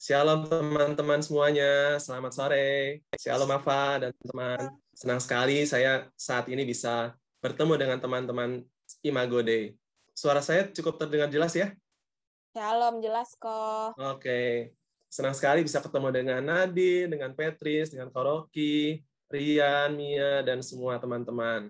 Shalom teman-teman semuanya, selamat sore. Shalom Afa dan teman-teman. Senang sekali saya saat ini bisa bertemu dengan teman-teman Imago Day. Suara saya cukup terdengar jelas ya? Shalom, jelas kok. Oke, senang sekali bisa ketemu dengan Nadi, dengan Petris, dengan Koroki, Rian, Mia, dan semua teman-teman.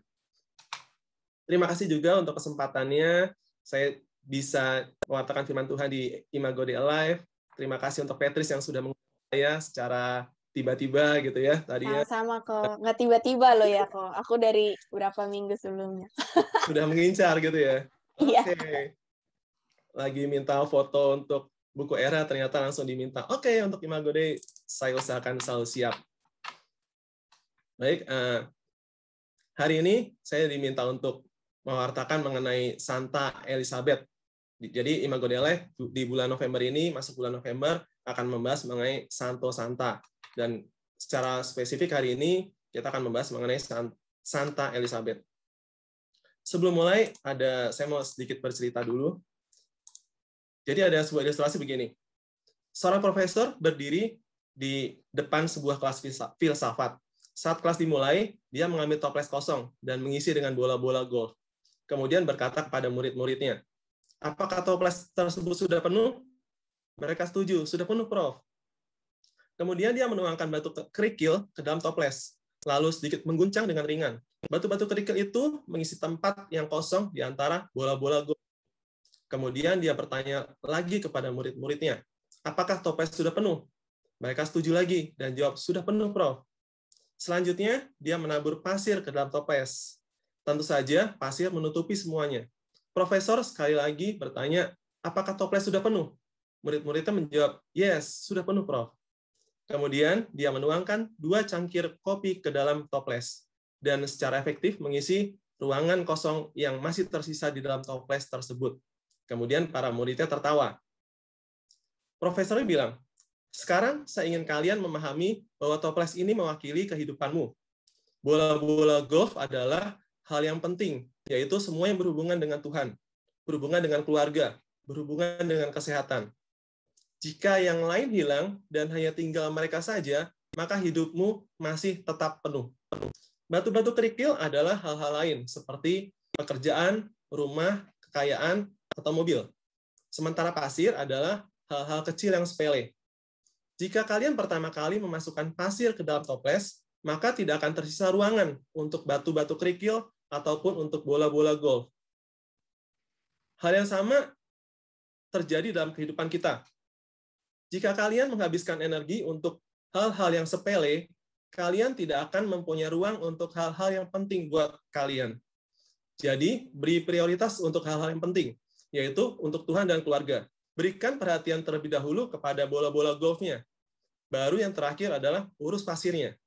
Terima kasih juga untuk kesempatannya. Saya bisa mewartakan firman Tuhan di Imago Day Alive Terima kasih untuk Patrice yang sudah mengundang saya secara tiba-tiba gitu ya tadi Sama, ya. sama kok, nggak tiba-tiba loh ya kok. Aku dari berapa minggu sebelumnya. sudah mengincar gitu ya. Iya. Oke. Okay. Lagi minta foto untuk buku era ternyata langsung diminta. Oke, okay, untuk Imago Day saya usahakan selalu siap. Baik, uh, hari ini saya diminta untuk mewartakan mengenai Santa Elizabeth jadi Imago Dei di bulan November ini, masuk bulan November, akan membahas mengenai Santo Santa. Dan secara spesifik hari ini, kita akan membahas mengenai Santa Elizabeth. Sebelum mulai, ada saya mau sedikit bercerita dulu. Jadi ada sebuah ilustrasi begini. Seorang profesor berdiri di depan sebuah kelas filsafat. Saat kelas dimulai, dia mengambil toples kosong dan mengisi dengan bola-bola golf. Kemudian berkata kepada murid-muridnya, Apakah toples tersebut sudah penuh? Mereka setuju, sudah penuh, Prof. Kemudian dia menuangkan batu kerikil ke dalam toples, lalu sedikit mengguncang dengan ringan. Batu-batu kerikil itu mengisi tempat yang kosong di antara bola-bola gol. Kemudian dia bertanya lagi kepada murid-muridnya, apakah toples sudah penuh? Mereka setuju lagi dan jawab, sudah penuh, Prof. Selanjutnya, dia menabur pasir ke dalam toples. Tentu saja, pasir menutupi semuanya. Profesor sekali lagi bertanya, apakah toples sudah penuh? Murid-muridnya menjawab, yes, sudah penuh, Prof. Kemudian dia menuangkan dua cangkir kopi ke dalam toples dan secara efektif mengisi ruangan kosong yang masih tersisa di dalam toples tersebut. Kemudian para muridnya tertawa. Profesornya bilang, sekarang saya ingin kalian memahami bahwa toples ini mewakili kehidupanmu. Bola-bola golf adalah hal yang penting yaitu semua yang berhubungan dengan Tuhan, berhubungan dengan keluarga, berhubungan dengan kesehatan. Jika yang lain hilang dan hanya tinggal mereka saja, maka hidupmu masih tetap penuh. Batu-batu kerikil adalah hal-hal lain seperti pekerjaan, rumah, kekayaan, atau mobil. Sementara pasir adalah hal-hal kecil yang sepele. Jika kalian pertama kali memasukkan pasir ke dalam toples, maka tidak akan tersisa ruangan untuk batu-batu kerikil ataupun untuk bola-bola golf. Hal yang sama terjadi dalam kehidupan kita. Jika kalian menghabiskan energi untuk hal-hal yang sepele, kalian tidak akan mempunyai ruang untuk hal-hal yang penting buat kalian. Jadi, beri prioritas untuk hal-hal yang penting, yaitu untuk Tuhan dan keluarga. Berikan perhatian terlebih dahulu kepada bola-bola golfnya. Baru yang terakhir adalah urus pasirnya.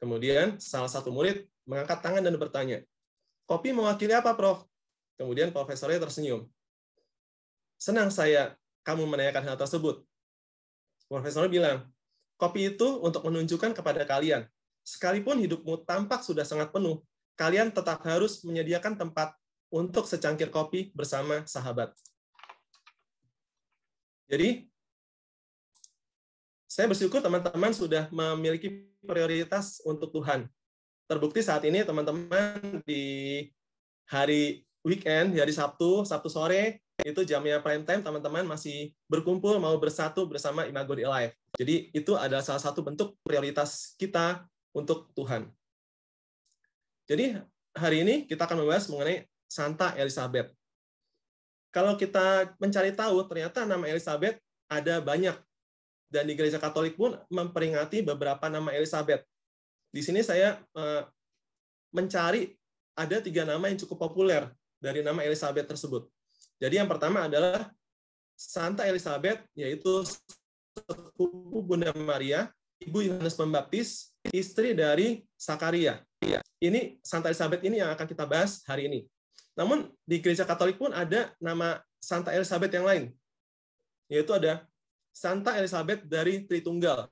Kemudian, salah satu murid mengangkat tangan dan bertanya, Kopi mewakili apa, Prof? Kemudian profesornya tersenyum. Senang saya kamu menanyakan hal tersebut. Profesor bilang, kopi itu untuk menunjukkan kepada kalian, sekalipun hidupmu tampak sudah sangat penuh, kalian tetap harus menyediakan tempat untuk secangkir kopi bersama sahabat. Jadi, saya bersyukur teman-teman sudah memiliki prioritas untuk Tuhan terbukti saat ini teman-teman di hari weekend, hari Sabtu, Sabtu sore, itu jamnya prime time teman-teman masih berkumpul mau bersatu bersama Imago di Live. Jadi itu adalah salah satu bentuk prioritas kita untuk Tuhan. Jadi hari ini kita akan membahas mengenai Santa Elizabeth. Kalau kita mencari tahu, ternyata nama Elizabeth ada banyak. Dan di gereja Katolik pun memperingati beberapa nama Elizabeth. Di sini saya eh, mencari ada tiga nama yang cukup populer dari nama Elizabeth tersebut. Jadi yang pertama adalah Santa Elizabeth, yaitu sepupu Bunda Maria, ibu Yohanes Pembaptis, istri dari Sakaria. Ini Santa Elizabeth ini yang akan kita bahas hari ini. Namun di gereja Katolik pun ada nama Santa Elizabeth yang lain, yaitu ada Santa Elizabeth dari Tritunggal.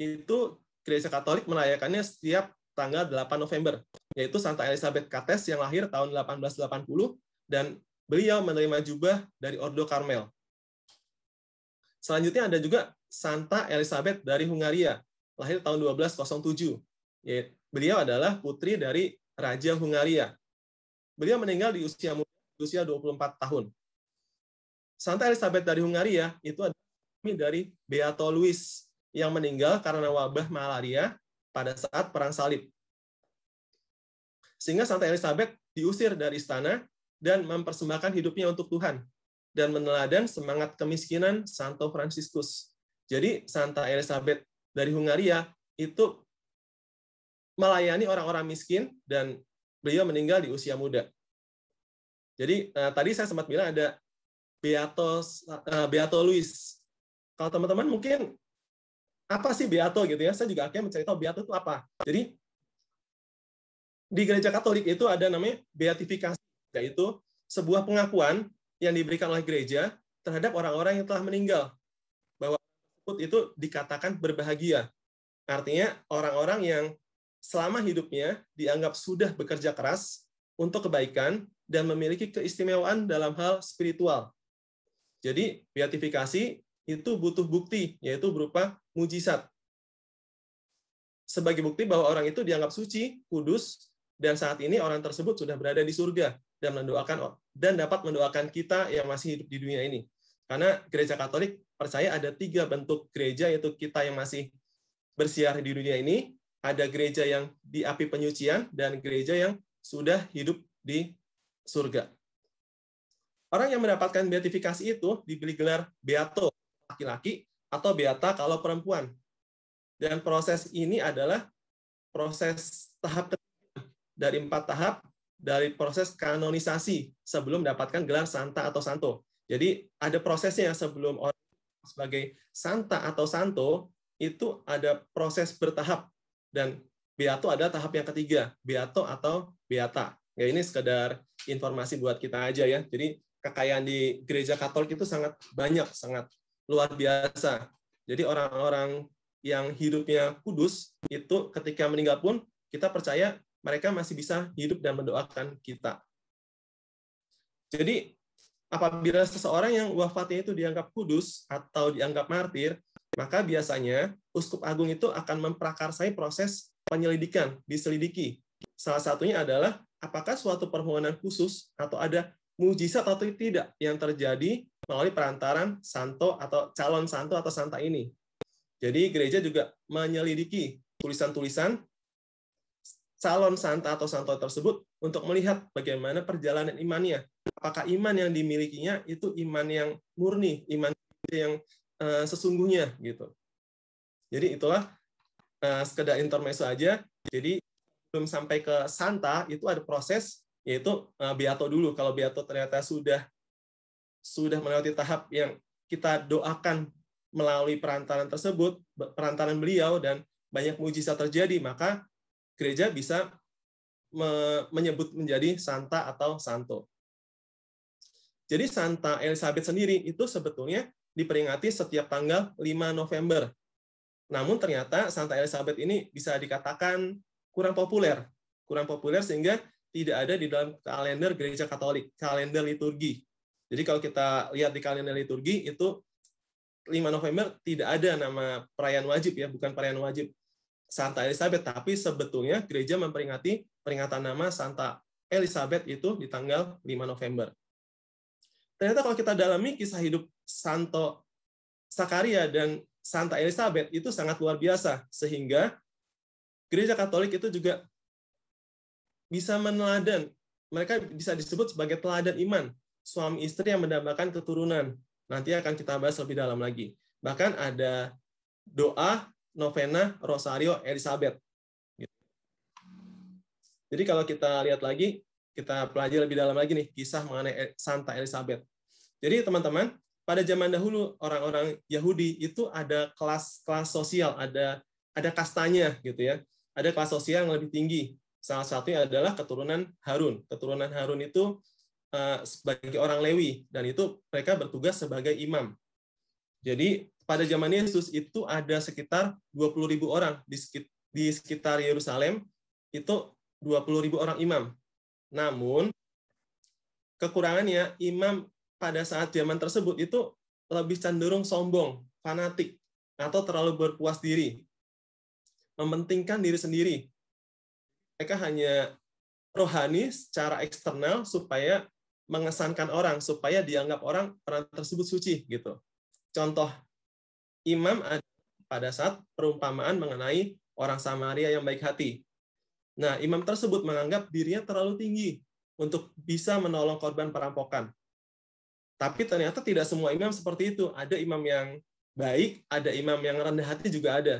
Itu Gereja Katolik merayakannya setiap tanggal 8 November, yaitu Santa Elizabeth Kates yang lahir tahun 1880 dan beliau menerima jubah dari Ordo Karmel. Selanjutnya ada juga Santa Elizabeth dari Hungaria, lahir tahun 1207. Beliau adalah putri dari Raja Hungaria. Beliau meninggal di usia muda, usia 24 tahun. Santa Elizabeth dari Hungaria itu adalah dari Beato Luis yang meninggal karena wabah malaria pada saat Perang Salib. Sehingga Santa Elizabeth diusir dari istana dan mempersembahkan hidupnya untuk Tuhan dan meneladan semangat kemiskinan Santo Fransiskus. Jadi Santa Elizabeth dari Hungaria itu melayani orang-orang miskin dan beliau meninggal di usia muda. Jadi eh, tadi saya sempat bilang ada Beato eh, Beato Luis. Kalau teman-teman mungkin apa sih Beato gitu ya. Saya juga akhirnya mencari tahu Beato itu apa. Jadi di gereja Katolik itu ada namanya beatifikasi, yaitu sebuah pengakuan yang diberikan oleh gereja terhadap orang-orang yang telah meninggal. Bahwa itu dikatakan berbahagia. Artinya orang-orang yang selama hidupnya dianggap sudah bekerja keras untuk kebaikan dan memiliki keistimewaan dalam hal spiritual. Jadi, beatifikasi itu butuh bukti, yaitu berupa mujizat. Sebagai bukti bahwa orang itu dianggap suci, kudus, dan saat ini orang tersebut sudah berada di surga dan mendoakan dan dapat mendoakan kita yang masih hidup di dunia ini. Karena gereja Katolik percaya ada tiga bentuk gereja yaitu kita yang masih bersiar di dunia ini, ada gereja yang di api penyucian dan gereja yang sudah hidup di surga. Orang yang mendapatkan beatifikasi itu diberi gelar beato laki-laki atau beata kalau perempuan. Dan proses ini adalah proses tahap dari empat tahap dari proses kanonisasi sebelum mendapatkan gelar santa atau santo. Jadi ada prosesnya sebelum orang sebagai santa atau santo itu ada proses bertahap dan beato ada tahap yang ketiga, beato atau beata. Ya ini sekedar informasi buat kita aja ya. Jadi kekayaan di gereja Katolik itu sangat banyak, sangat luar biasa. Jadi orang-orang yang hidupnya kudus itu ketika meninggal pun kita percaya mereka masih bisa hidup dan mendoakan kita. Jadi apabila seseorang yang wafatnya itu dianggap kudus atau dianggap martir, maka biasanya uskup agung itu akan memprakarsai proses penyelidikan, diselidiki. Salah satunya adalah apakah suatu permohonan khusus atau ada mujizat atau tidak yang terjadi melalui perantaran santo atau calon santo atau santa ini. Jadi gereja juga menyelidiki tulisan-tulisan calon santa atau santo tersebut untuk melihat bagaimana perjalanan imannya. Apakah iman yang dimilikinya itu iman yang murni, iman yang eh, sesungguhnya gitu. Jadi itulah uh, sekedar intermezzo aja. Jadi belum sampai ke santa itu ada proses yaitu eh, beato dulu. Kalau beato ternyata sudah sudah melewati tahap yang kita doakan melalui perantaran tersebut, perantaran beliau, dan banyak mujizat terjadi, maka gereja bisa menyebut menjadi Santa atau Santo. Jadi Santa Elizabeth sendiri itu sebetulnya diperingati setiap tanggal 5 November. Namun ternyata Santa Elizabeth ini bisa dikatakan kurang populer. Kurang populer sehingga tidak ada di dalam kalender gereja katolik, kalender liturgi. Jadi kalau kita lihat di kalender liturgi itu 5 November tidak ada nama perayaan wajib ya, bukan perayaan wajib Santa Elizabeth, tapi sebetulnya gereja memperingati peringatan nama Santa Elizabeth itu di tanggal 5 November. Ternyata kalau kita dalami kisah hidup Santo Sakaria dan Santa Elizabeth itu sangat luar biasa sehingga gereja Katolik itu juga bisa meneladan mereka bisa disebut sebagai teladan iman suami istri yang mendapatkan keturunan. Nanti akan kita bahas lebih dalam lagi. Bahkan ada doa novena Rosario Elizabeth. Jadi kalau kita lihat lagi, kita pelajari lebih dalam lagi nih kisah mengenai Santa Elizabeth. Jadi teman-teman, pada zaman dahulu orang-orang Yahudi itu ada kelas-kelas sosial, ada ada kastanya gitu ya. Ada kelas sosial yang lebih tinggi. Salah satunya adalah keturunan Harun. Keturunan Harun itu Eh, sebagai orang Lewi dan itu mereka bertugas sebagai imam. Jadi pada zaman Yesus itu ada sekitar 20.000 orang di sekitar, Yerusalem itu 20.000 orang imam. Namun kekurangannya imam pada saat zaman tersebut itu lebih cenderung sombong, fanatik atau terlalu berpuas diri. Mementingkan diri sendiri. Mereka hanya rohani secara eksternal supaya mengesankan orang supaya dianggap orang orang tersebut suci gitu. Contoh imam pada saat perumpamaan mengenai orang Samaria yang baik hati. Nah, imam tersebut menganggap dirinya terlalu tinggi untuk bisa menolong korban perampokan. Tapi ternyata tidak semua imam seperti itu. Ada imam yang baik, ada imam yang rendah hati juga ada.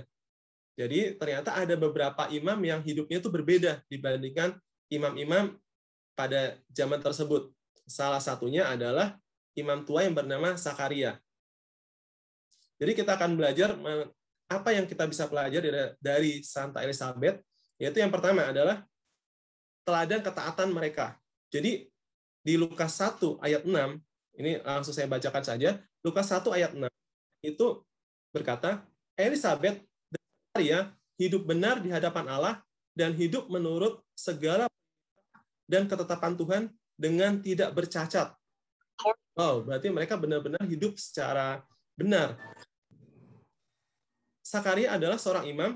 Jadi ternyata ada beberapa imam yang hidupnya itu berbeda dibandingkan imam-imam pada zaman tersebut. Salah satunya adalah imam tua yang bernama Sakaria. Jadi kita akan belajar apa yang kita bisa pelajari dari Santa Elizabeth, yaitu yang pertama adalah teladan ketaatan mereka. Jadi di Lukas 1 ayat 6, ini langsung saya bacakan saja, Lukas 1 ayat 6 itu berkata, Elizabeth dan Maria hidup benar di hadapan Allah dan hidup menurut segala dan ketetapan Tuhan dengan tidak bercacat. Wow, berarti mereka benar-benar hidup secara benar. Sakaria adalah seorang imam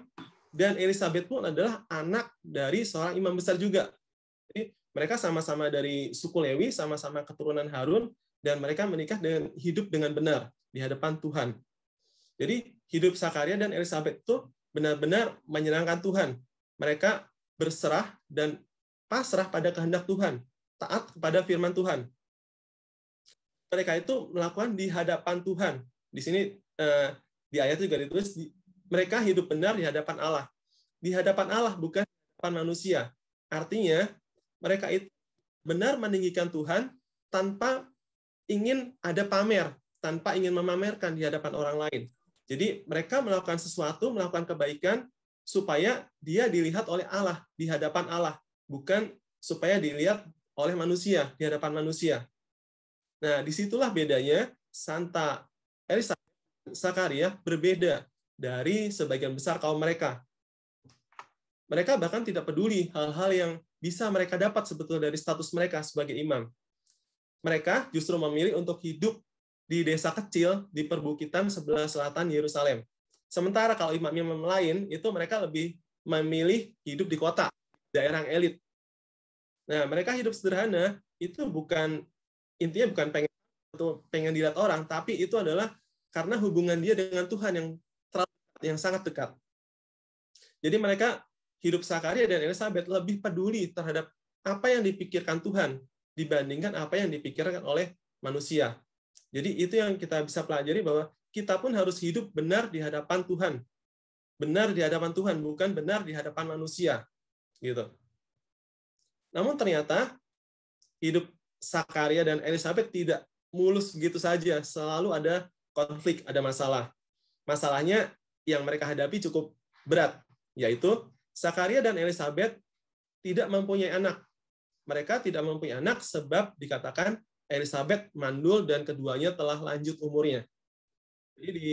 dan Elizabeth pun adalah anak dari seorang imam besar juga. Jadi mereka sama-sama dari suku Lewi, sama-sama keturunan Harun, dan mereka menikah dengan hidup dengan benar di hadapan Tuhan. Jadi hidup Sakaria dan Elizabeth itu benar-benar menyenangkan Tuhan. Mereka berserah dan pasrah pada kehendak Tuhan taat kepada firman Tuhan. Mereka itu melakukan di hadapan Tuhan. Di sini eh, di ayat juga ditulis mereka hidup benar di hadapan Allah. Di hadapan Allah bukan di hadapan manusia. Artinya mereka itu benar meninggikan Tuhan tanpa ingin ada pamer, tanpa ingin memamerkan di hadapan orang lain. Jadi mereka melakukan sesuatu, melakukan kebaikan supaya dia dilihat oleh Allah di hadapan Allah, bukan supaya dilihat oleh manusia, di hadapan manusia. Nah, disitulah bedanya Santa Elisa Sakaria berbeda dari sebagian besar kaum mereka. Mereka bahkan tidak peduli hal-hal yang bisa mereka dapat sebetulnya dari status mereka sebagai imam. Mereka justru memilih untuk hidup di desa kecil di perbukitan sebelah selatan Yerusalem. Sementara kalau imam-imam lain itu mereka lebih memilih hidup di kota, daerah elit. Nah, mereka hidup sederhana itu bukan intinya bukan pengen pengen dilihat orang, tapi itu adalah karena hubungan dia dengan Tuhan yang yang sangat dekat. Jadi mereka hidup Sakaria dan Elizabeth lebih peduli terhadap apa yang dipikirkan Tuhan dibandingkan apa yang dipikirkan oleh manusia. Jadi itu yang kita bisa pelajari bahwa kita pun harus hidup benar di hadapan Tuhan. Benar di hadapan Tuhan, bukan benar di hadapan manusia. Gitu. Namun ternyata hidup Sakaria dan Elizabeth tidak mulus begitu saja, selalu ada konflik, ada masalah. Masalahnya yang mereka hadapi cukup berat, yaitu Sakaria dan Elizabeth tidak mempunyai anak. Mereka tidak mempunyai anak sebab dikatakan Elizabeth mandul dan keduanya telah lanjut umurnya. Jadi di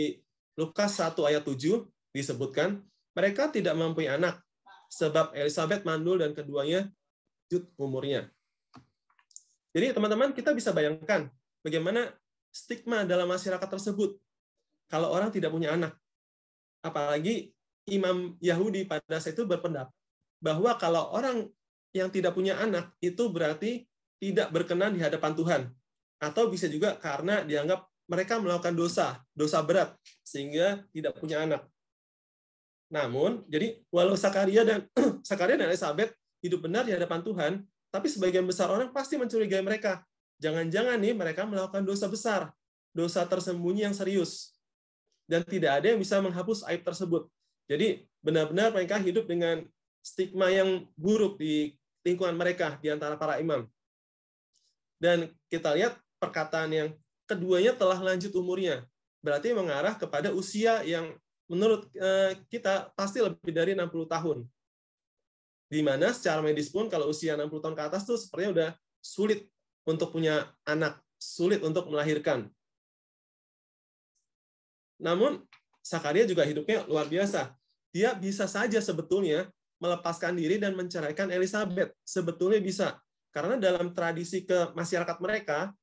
Lukas 1 ayat 7 disebutkan, mereka tidak mempunyai anak sebab Elizabeth mandul dan keduanya lanjut umurnya. Jadi teman-teman kita bisa bayangkan bagaimana stigma dalam masyarakat tersebut kalau orang tidak punya anak. Apalagi imam Yahudi pada saat itu berpendapat bahwa kalau orang yang tidak punya anak itu berarti tidak berkenan di hadapan Tuhan atau bisa juga karena dianggap mereka melakukan dosa, dosa berat sehingga tidak punya anak. Namun, jadi walau Sakaria dan Sakaria dan Elizabeth hidup benar di hadapan Tuhan, tapi sebagian besar orang pasti mencurigai mereka. Jangan-jangan nih mereka melakukan dosa besar, dosa tersembunyi yang serius. Dan tidak ada yang bisa menghapus aib tersebut. Jadi benar-benar mereka hidup dengan stigma yang buruk di lingkungan mereka di antara para imam. Dan kita lihat perkataan yang keduanya telah lanjut umurnya. Berarti mengarah kepada usia yang menurut eh, kita pasti lebih dari 60 tahun. Di mana secara medis pun kalau usia 60 tahun ke atas tuh sepertinya udah sulit untuk punya anak, sulit untuk melahirkan. Namun, Sakaria juga hidupnya luar biasa. Dia bisa saja sebetulnya melepaskan diri dan menceraikan Elizabeth. Sebetulnya bisa. Karena dalam tradisi ke masyarakat mereka,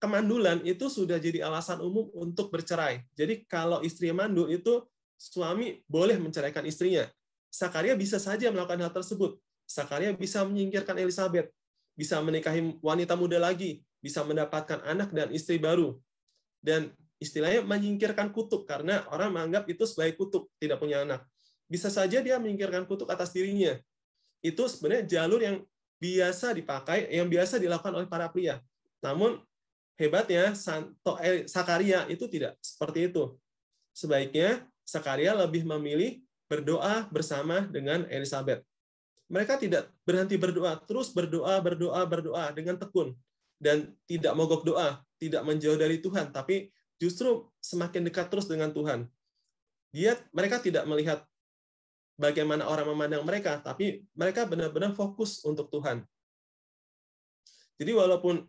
kemandulan itu sudah jadi alasan umum untuk bercerai. Jadi kalau istri mandul itu suami boleh menceraikan istrinya. Sakaria bisa saja melakukan hal tersebut. Sakaria bisa menyingkirkan Elizabeth, bisa menikahi wanita muda lagi, bisa mendapatkan anak dan istri baru. Dan istilahnya menyingkirkan kutuk karena orang menganggap itu sebagai kutuk, tidak punya anak. Bisa saja dia menyingkirkan kutuk atas dirinya. Itu sebenarnya jalur yang biasa dipakai, yang biasa dilakukan oleh para pria. Namun hebatnya Santo Sakaria itu tidak seperti itu. Sebaiknya Sakaria lebih memilih berdoa bersama dengan Elizabeth. Mereka tidak berhenti berdoa, terus berdoa, berdoa, berdoa dengan tekun dan tidak mogok doa, tidak menjauh dari Tuhan, tapi justru semakin dekat terus dengan Tuhan. Dia mereka tidak melihat bagaimana orang memandang mereka, tapi mereka benar-benar fokus untuk Tuhan. Jadi walaupun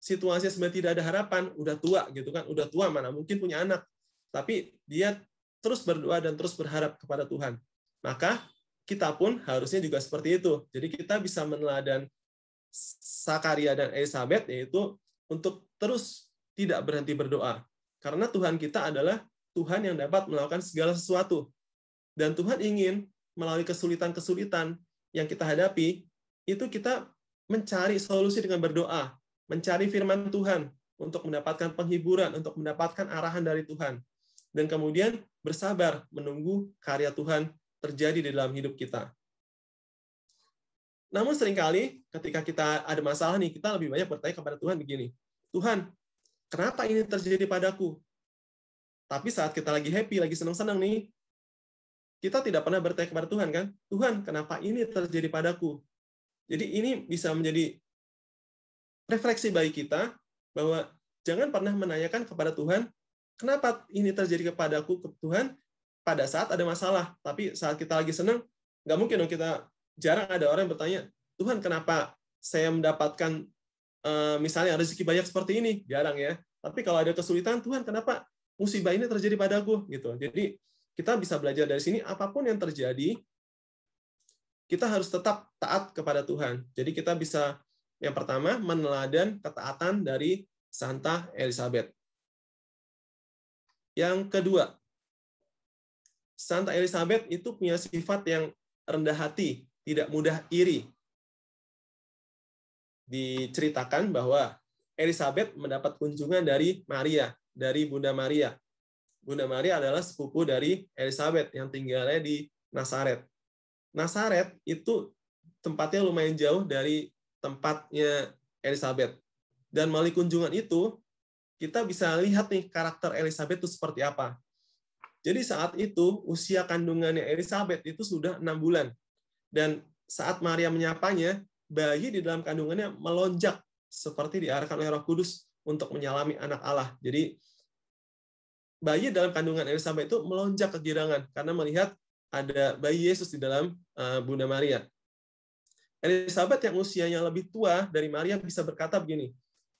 situasinya sebenarnya tidak ada harapan, udah tua gitu kan, udah tua mana mungkin punya anak, tapi dia terus berdoa dan terus berharap kepada Tuhan. Maka kita pun harusnya juga seperti itu. Jadi kita bisa meneladan Sakaria dan Elisabeth yaitu untuk terus tidak berhenti berdoa. Karena Tuhan kita adalah Tuhan yang dapat melakukan segala sesuatu. Dan Tuhan ingin melalui kesulitan-kesulitan yang kita hadapi, itu kita mencari solusi dengan berdoa, mencari firman Tuhan untuk mendapatkan penghiburan, untuk mendapatkan arahan dari Tuhan dan kemudian bersabar menunggu karya Tuhan terjadi di dalam hidup kita. Namun seringkali ketika kita ada masalah nih, kita lebih banyak bertanya kepada Tuhan begini, Tuhan, kenapa ini terjadi padaku? Tapi saat kita lagi happy, lagi senang-senang nih, kita tidak pernah bertanya kepada Tuhan kan, Tuhan, kenapa ini terjadi padaku? Jadi ini bisa menjadi refleksi bagi kita bahwa jangan pernah menanyakan kepada Tuhan Kenapa ini terjadi kepadaku ke Tuhan? Pada saat ada masalah, tapi saat kita lagi senang, nggak mungkin dong kita jarang ada orang yang bertanya, Tuhan kenapa saya mendapatkan eh, misalnya rezeki banyak seperti ini? Jarang ya. Tapi kalau ada kesulitan, Tuhan kenapa musibah ini terjadi padaku? Gitu. Jadi kita bisa belajar dari sini, apapun yang terjadi, kita harus tetap taat kepada Tuhan. Jadi kita bisa yang pertama meneladan ketaatan dari Santa Elizabeth. Yang kedua, Santa Elizabeth itu punya sifat yang rendah hati, tidak mudah iri. Diceritakan bahwa Elizabeth mendapat kunjungan dari Maria, dari Bunda Maria. Bunda Maria adalah sepupu dari Elizabeth yang tinggalnya di Nasaret. Nasaret itu tempatnya lumayan jauh dari tempatnya Elizabeth. Dan melalui kunjungan itu, kita bisa lihat nih karakter Elizabeth itu seperti apa. Jadi saat itu usia kandungannya Elizabeth itu sudah enam bulan. Dan saat Maria menyapanya, bayi di dalam kandungannya melonjak seperti diarahkan oleh Roh Kudus untuk menyalami anak Allah. Jadi bayi dalam kandungan Elizabeth itu melonjak kegirangan karena melihat ada bayi Yesus di dalam eh, Bunda Maria. Elizabeth yang usianya lebih tua dari Maria bisa berkata begini,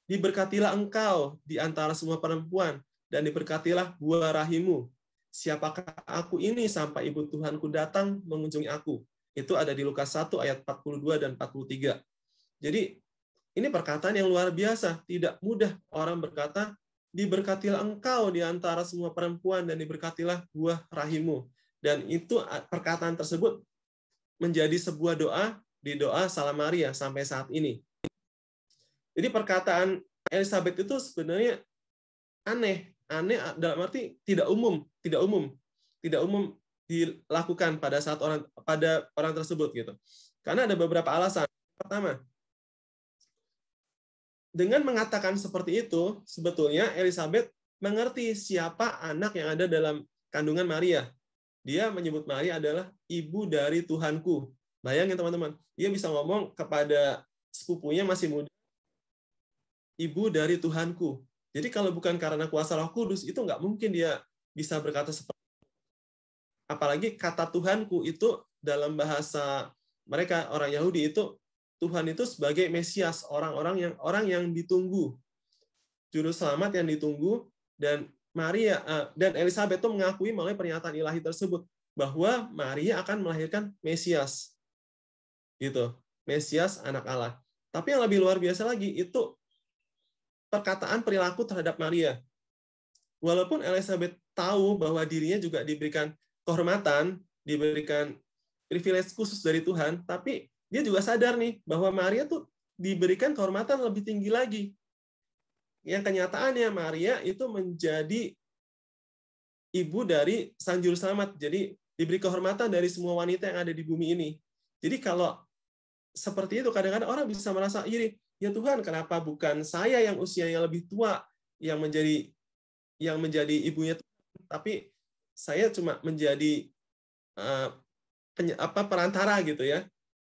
Diberkatilah engkau di antara semua perempuan, dan diberkatilah buah rahimu. Siapakah aku ini sampai ibu Tuhanku datang mengunjungi aku? Itu ada di Lukas 1 ayat 42 dan 43. Jadi ini perkataan yang luar biasa. Tidak mudah orang berkata, diberkatilah engkau di antara semua perempuan dan diberkatilah buah rahimu. Dan itu perkataan tersebut menjadi sebuah doa di doa Salam Maria sampai saat ini. Jadi perkataan Elizabeth itu sebenarnya aneh, aneh dalam arti tidak umum, tidak umum, tidak umum dilakukan pada saat orang pada orang tersebut gitu. Karena ada beberapa alasan. Pertama, dengan mengatakan seperti itu, sebetulnya Elizabeth mengerti siapa anak yang ada dalam kandungan Maria. Dia menyebut Maria adalah ibu dari Tuhanku. Bayangin teman-teman, dia bisa ngomong kepada sepupunya masih muda, ibu dari Tuhanku. Jadi kalau bukan karena kuasa Roh Kudus itu nggak mungkin dia bisa berkata seperti itu. apalagi kata Tuhanku itu dalam bahasa mereka orang Yahudi itu Tuhan itu sebagai Mesias orang-orang yang orang yang ditunggu juru selamat yang ditunggu dan Maria eh, dan Elizabeth itu mengakui melalui pernyataan ilahi tersebut bahwa Maria akan melahirkan Mesias gitu Mesias anak Allah tapi yang lebih luar biasa lagi itu perkataan perilaku terhadap Maria. Walaupun Elizabeth tahu bahwa dirinya juga diberikan kehormatan, diberikan privilege khusus dari Tuhan, tapi dia juga sadar nih bahwa Maria tuh diberikan kehormatan lebih tinggi lagi. Yang kenyataannya Maria itu menjadi ibu dari sang juru selamat. Jadi diberi kehormatan dari semua wanita yang ada di bumi ini. Jadi kalau seperti itu kadang-kadang orang bisa merasa iri, ya Tuhan kenapa bukan saya yang usianya lebih tua yang menjadi yang menjadi ibunya tapi saya cuma menjadi uh, eh, peny- apa perantara gitu ya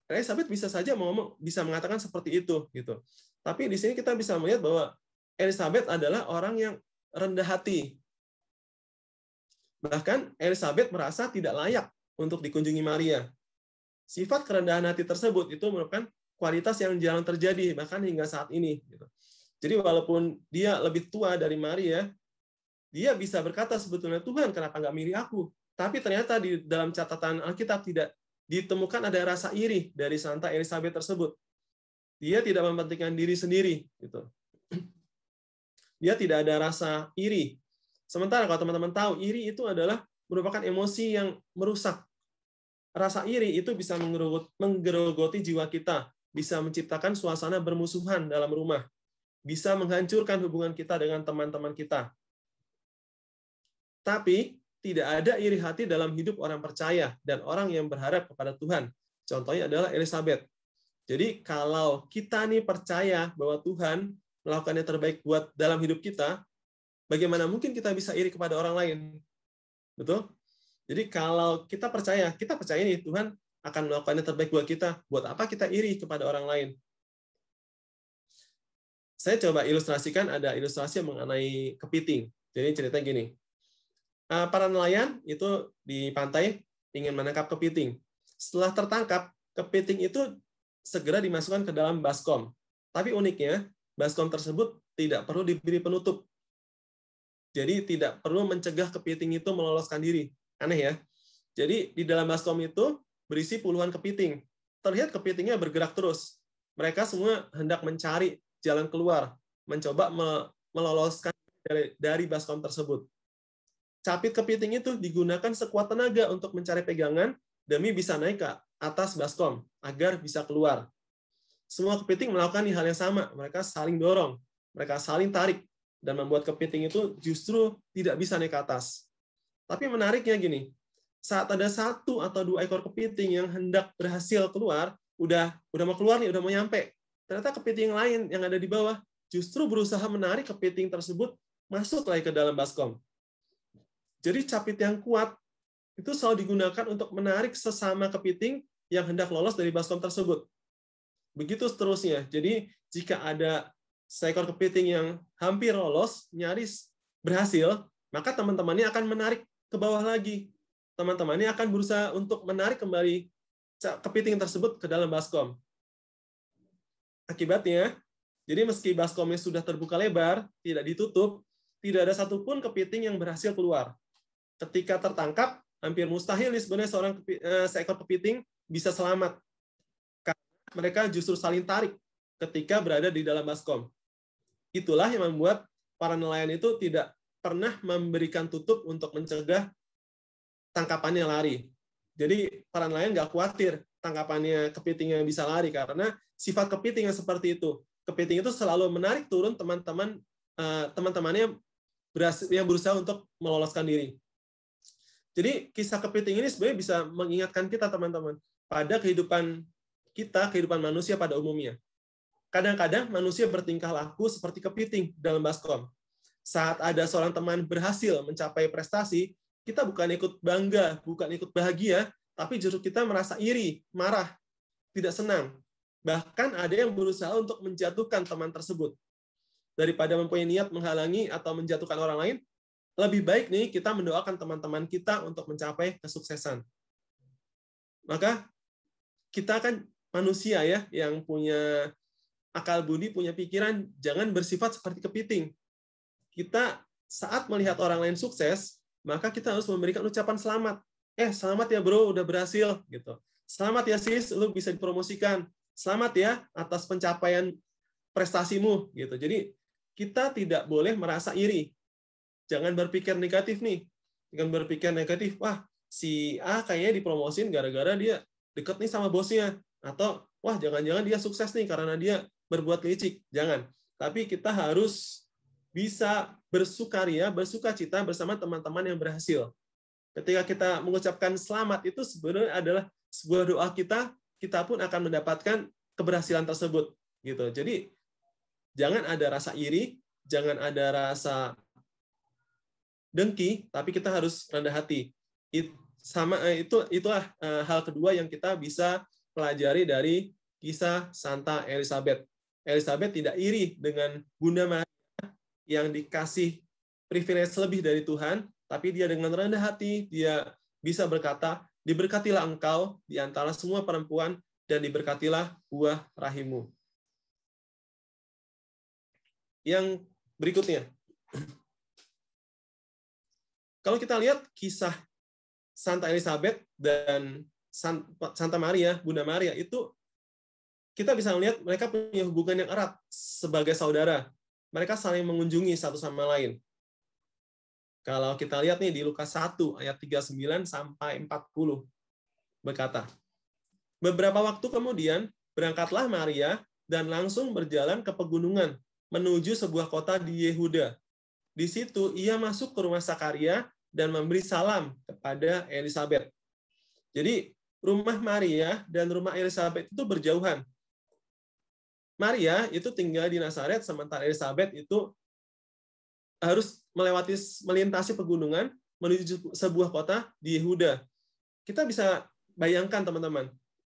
Elizabeth bisa saja mau ngomong bisa mengatakan seperti itu gitu. Tapi di sini kita bisa melihat bahwa Elizabeth adalah orang yang rendah hati. Bahkan Elizabeth merasa tidak layak untuk dikunjungi Maria. Sifat kerendahan hati tersebut itu merupakan kualitas yang jarang terjadi bahkan hingga saat ini gitu. Jadi walaupun dia lebih tua dari Maria, ya, dia bisa berkata sebetulnya Tuhan kenapa nggak milih aku? Tapi ternyata di dalam catatan Alkitab tidak ditemukan ada rasa iri dari Santa Elizabeth tersebut. Dia tidak mempentingkan diri sendiri gitu. Dia tidak ada rasa iri. Sementara kalau teman-teman tahu iri itu adalah merupakan emosi yang merusak. Rasa iri itu bisa menggerogoti jiwa kita, bisa menciptakan suasana bermusuhan dalam rumah, bisa menghancurkan hubungan kita dengan teman-teman kita. Tapi tidak ada iri hati dalam hidup orang percaya dan orang yang berharap kepada Tuhan. Contohnya adalah Elizabeth. Jadi kalau kita nih percaya bahwa Tuhan melakukan yang terbaik buat dalam hidup kita, bagaimana mungkin kita bisa iri kepada orang lain? Betul? Jadi kalau kita percaya, kita percaya nih Tuhan akan melakukan yang terbaik buat kita. Buat apa kita iri kepada orang lain? Saya coba ilustrasikan, ada ilustrasi mengenai kepiting. Jadi cerita gini, eh, para nelayan itu di pantai ingin menangkap kepiting. Setelah tertangkap, kepiting itu segera dimasukkan ke dalam baskom. Tapi uniknya, baskom tersebut tidak perlu diberi penutup. Jadi tidak perlu mencegah kepiting itu meloloskan diri. Aneh ya. Jadi di dalam baskom itu berisi puluhan kepiting. Terlihat kepitingnya bergerak terus. Mereka semua hendak mencari jalan keluar, mencoba meloloskan dari, dari baskom tersebut. Capit kepiting itu digunakan sekuat tenaga untuk mencari pegangan demi bisa naik ke atas baskom agar bisa keluar. Semua kepiting melakukan hal yang sama. Mereka saling dorong, mereka saling tarik, dan membuat kepiting itu justru tidak bisa naik ke atas. Tapi menariknya gini, saat ada satu atau dua ekor kepiting yang hendak berhasil keluar, udah udah mau keluar nih, udah mau nyampe. Ternyata kepiting lain yang ada di bawah justru berusaha menarik kepiting tersebut masuk lagi ke dalam baskom. Jadi capit yang kuat itu selalu digunakan untuk menarik sesama kepiting yang hendak lolos dari baskom tersebut. Begitu seterusnya. Jadi jika ada seekor kepiting yang hampir lolos, nyaris berhasil, maka teman-temannya akan menarik ke bawah lagi teman-teman ini akan berusaha untuk menarik kembali kepiting tersebut ke dalam baskom. Akibatnya, jadi meski baskomnya sudah terbuka lebar, tidak ditutup, tidak ada satupun kepiting yang berhasil keluar. Ketika tertangkap, hampir mustahil sebenarnya seorang eh, seekor kepiting bisa selamat. Karena mereka justru saling tarik ketika berada di dalam baskom. Itulah yang membuat para nelayan itu tidak pernah memberikan tutup untuk mencegah tangkapannya lari. Jadi para nelayan nggak khawatir tangkapannya kepitingnya bisa lari karena sifat kepitingnya seperti itu. Kepiting itu selalu menarik turun teman-teman eh, teman-temannya berhasil, yang berusaha untuk meloloskan diri. Jadi kisah kepiting ini sebenarnya bisa mengingatkan kita teman-teman pada kehidupan kita, kehidupan manusia pada umumnya. Kadang-kadang manusia bertingkah laku seperti kepiting dalam baskom. Saat ada seorang teman berhasil mencapai prestasi, kita bukan ikut bangga, bukan ikut bahagia, tapi justru kita merasa iri, marah, tidak senang. Bahkan ada yang berusaha untuk menjatuhkan teman tersebut. Daripada mempunyai niat menghalangi atau menjatuhkan orang lain, lebih baik nih kita mendoakan teman-teman kita untuk mencapai kesuksesan. Maka kita kan manusia ya yang punya akal budi, punya pikiran, jangan bersifat seperti kepiting. Kita saat melihat orang lain sukses, maka kita harus memberikan ucapan selamat. Eh, selamat ya bro, udah berhasil gitu. Selamat ya sis, lu bisa dipromosikan. Selamat ya atas pencapaian prestasimu gitu. Jadi kita tidak boleh merasa iri. Jangan berpikir negatif nih. Jangan berpikir negatif, wah si A kayaknya dipromosin gara-gara dia deket nih sama bosnya. Atau, wah jangan-jangan dia sukses nih karena dia berbuat licik. Jangan. Tapi kita harus bisa bersukaria, bersuka cita bersama teman-teman yang berhasil. Ketika kita mengucapkan selamat itu sebenarnya adalah sebuah doa kita, kita pun akan mendapatkan keberhasilan tersebut gitu. Jadi jangan ada rasa iri, jangan ada rasa dengki, tapi kita harus rendah hati. It, sama eh, itu itulah eh, hal kedua yang kita bisa pelajari dari kisah Santa Elizabeth. Elizabeth tidak iri dengan Bunda Maria yang dikasih privilege lebih dari Tuhan, tapi dia dengan rendah hati, dia bisa berkata, diberkatilah engkau di antara semua perempuan, dan diberkatilah buah rahimmu. Yang berikutnya, kalau kita lihat kisah Santa Elizabeth dan Santa Maria, Bunda Maria, itu kita bisa melihat mereka punya hubungan yang erat sebagai saudara mereka saling mengunjungi satu sama lain. Kalau kita lihat nih di Lukas 1 ayat 39 sampai 40 berkata, Beberapa waktu kemudian berangkatlah Maria dan langsung berjalan ke pegunungan menuju sebuah kota di Yehuda. Di situ ia masuk ke rumah Sakaria dan memberi salam kepada Elizabeth. Jadi rumah Maria dan rumah Elizabeth itu berjauhan. Maria itu tinggal di Nazaret, sementara Elizabeth itu harus melewati melintasi pegunungan menuju sebuah kota di Yehuda. Kita bisa bayangkan teman-teman,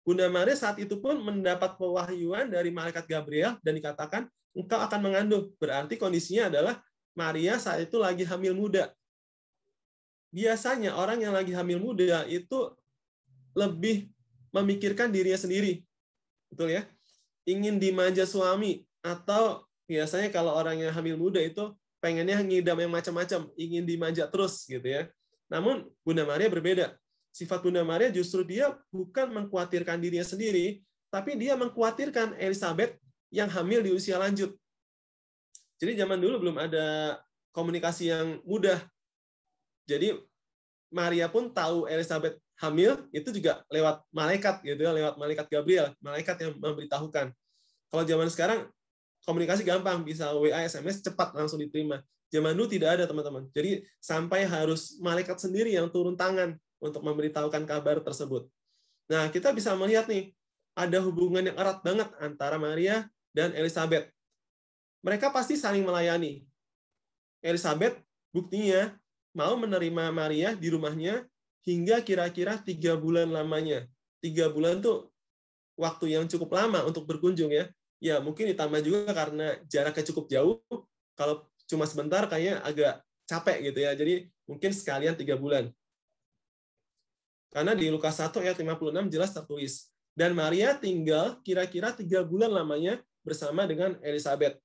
Bunda Maria saat itu pun mendapat pewahyuan dari malaikat Gabriel dan dikatakan engkau akan mengandung. Berarti kondisinya adalah Maria saat itu lagi hamil muda. Biasanya orang yang lagi hamil muda itu lebih memikirkan dirinya sendiri. Betul ya? ingin dimanja suami atau biasanya kalau orang yang hamil muda itu pengennya ngidam yang macam-macam, ingin dimanja terus gitu ya. Namun Bunda Maria berbeda. Sifat Bunda Maria justru dia bukan mengkhawatirkan dirinya sendiri, tapi dia mengkhawatirkan Elizabeth yang hamil di usia lanjut. Jadi zaman dulu belum ada komunikasi yang mudah. Jadi Maria pun tahu Elizabeth hamil itu juga lewat malaikat gitu ya, lewat malaikat Gabriel, malaikat yang memberitahukan. Kalau zaman sekarang komunikasi gampang, bisa WA, SMS cepat langsung diterima. Zaman dulu tidak ada teman-teman. Jadi sampai harus malaikat sendiri yang turun tangan untuk memberitahukan kabar tersebut. Nah, kita bisa melihat nih ada hubungan yang erat banget antara Maria dan Elizabeth. Mereka pasti saling melayani. Elizabeth buktinya mau menerima Maria di rumahnya hingga kira-kira tiga bulan lamanya. Tiga bulan tuh waktu yang cukup lama untuk berkunjung ya. Ya mungkin ditambah juga karena jaraknya cukup jauh. Kalau cuma sebentar kayaknya agak capek gitu ya. Jadi mungkin sekalian tiga bulan. Karena di Lukas 1 ayat 56 jelas tertulis. Dan Maria tinggal kira-kira tiga bulan lamanya bersama dengan Elizabeth.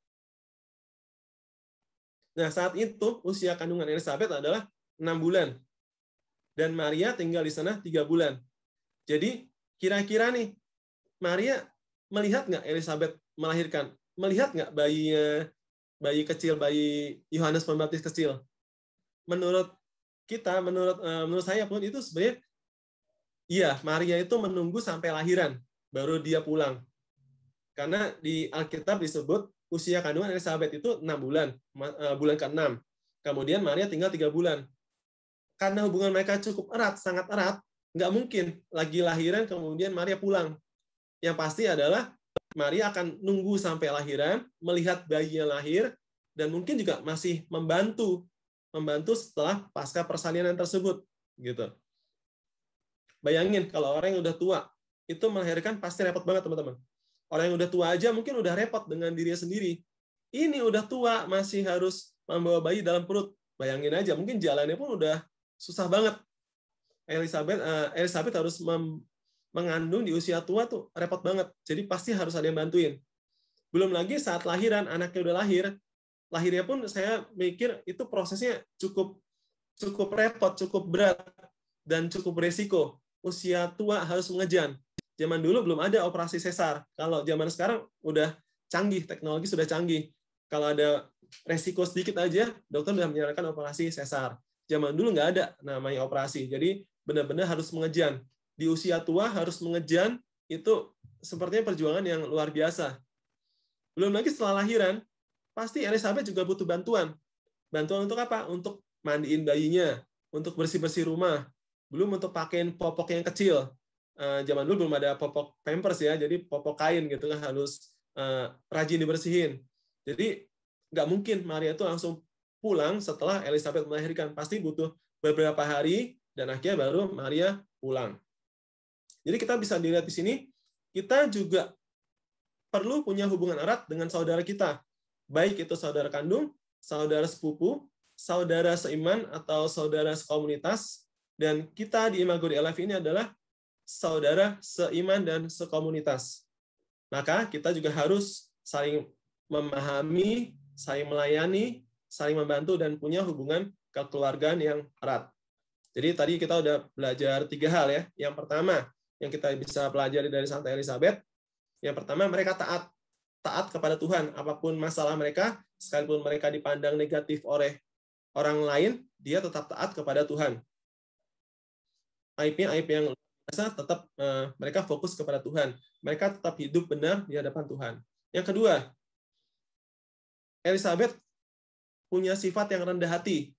Nah, saat itu usia kandungan Elizabeth adalah enam bulan dan Maria tinggal di sana tiga bulan. Jadi kira-kira nih Maria melihat nggak Elizabeth melahirkan? Melihat nggak bayinya bayi kecil bayi Yohanes Pembaptis kecil? Menurut kita, menurut eh, menurut saya pun itu sebenarnya iya Maria itu menunggu sampai lahiran baru dia pulang. Karena di Alkitab disebut usia kandungan Elizabeth itu enam bulan, eh, bulan ke-6. Kemudian Maria tinggal tiga bulan karena hubungan mereka cukup erat, sangat erat, nggak mungkin lagi lahiran kemudian Maria pulang. Yang pasti adalah Maria akan nunggu sampai lahiran, melihat bayinya lahir, dan mungkin juga masih membantu, membantu setelah pasca persalinan tersebut, gitu. Bayangin kalau orang yang udah tua itu melahirkan pasti repot banget teman-teman. Orang yang udah tua aja mungkin udah repot dengan dirinya sendiri. Ini udah tua masih harus membawa bayi dalam perut. Bayangin aja mungkin jalannya pun udah susah banget. Elizabeth uh, Elizabeth harus mengandung di usia tua tuh repot banget. Jadi pasti harus ada yang bantuin. Belum lagi saat lahiran anaknya udah lahir, lahirnya pun saya mikir itu prosesnya cukup cukup repot, cukup berat dan cukup beresiko. Usia tua harus mengejan. Zaman dulu belum ada operasi sesar. Kalau zaman sekarang udah canggih, teknologi sudah canggih. Kalau ada resiko sedikit aja, dokter sudah menyarankan operasi sesar zaman dulu nggak ada namanya operasi. Jadi benar-benar harus mengejan. Di usia tua harus mengejan itu sepertinya perjuangan yang luar biasa. Belum lagi setelah lahiran, pasti Elizabeth juga butuh bantuan. Bantuan untuk apa? Untuk mandiin bayinya, untuk bersih-bersih rumah, belum untuk pakaiin popok yang kecil. Uh, zaman dulu belum ada popok pampers ya, jadi popok kain gitu kan harus eh, rajin dibersihin. Jadi nggak mungkin Maria itu langsung pulang setelah Elizabeth melahirkan. Pasti butuh beberapa hari dan akhirnya baru Maria pulang. Jadi kita bisa dilihat di sini, kita juga perlu punya hubungan erat dengan saudara kita. Baik itu saudara kandung, saudara sepupu, saudara seiman, atau saudara sekomunitas. Dan kita di Imago di LF ini adalah saudara seiman dan sekomunitas. Maka kita juga harus saling memahami, saling melayani, saling membantu dan punya hubungan kekeluargaan yang erat. Jadi tadi kita udah belajar tiga hal ya. Yang pertama yang kita bisa pelajari dari Santa Elizabeth, yang pertama mereka taat taat kepada Tuhan apapun masalah mereka, sekalipun mereka dipandang negatif oleh orang lain, dia tetap taat kepada Tuhan. Aibnya aib yang biasa tetap eh, mereka fokus kepada Tuhan. Mereka tetap hidup benar di hadapan Tuhan. Yang kedua, Elizabeth punya sifat yang rendah hati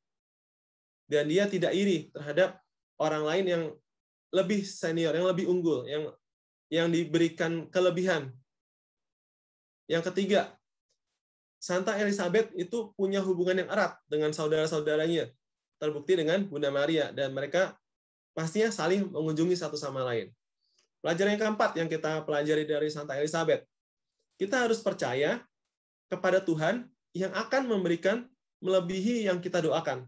dan dia tidak iri terhadap orang lain yang lebih senior, yang lebih unggul, yang yang diberikan kelebihan. Yang ketiga, Santa Elizabeth itu punya hubungan yang erat dengan saudara-saudaranya, terbukti dengan Bunda Maria dan mereka pastinya saling mengunjungi satu sama lain. Pelajaran yang keempat yang kita pelajari dari Santa Elizabeth, kita harus percaya kepada Tuhan yang akan memberikan melebihi yang kita doakan.